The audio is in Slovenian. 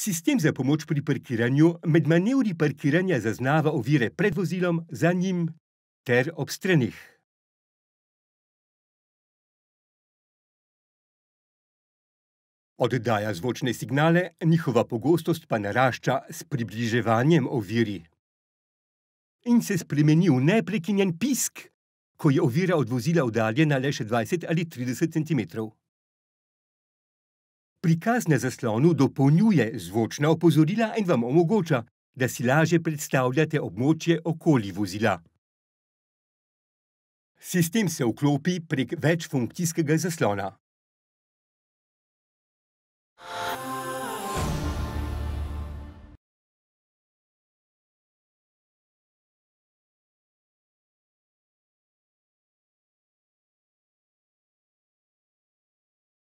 Sistem za pomoč pri parkiranju med manevri parkiranja zaznava ovire pred vozilom, za njim ter ob stranih. Oddaja zvočne signale, njihova pogostost pa narašča s približevanjem oviri. In se spremeni v neprekinjen pisk, ko je ovira od vozila oddaljena le še 20 ali 30 centimetrov. Prikaz na zaslonu dopolnjuje zvočna opozorila in vam omogoča, da si lažje predstavljate območje okoli vozila. Sistem se vklopi prek večfunkcijskega zaslona.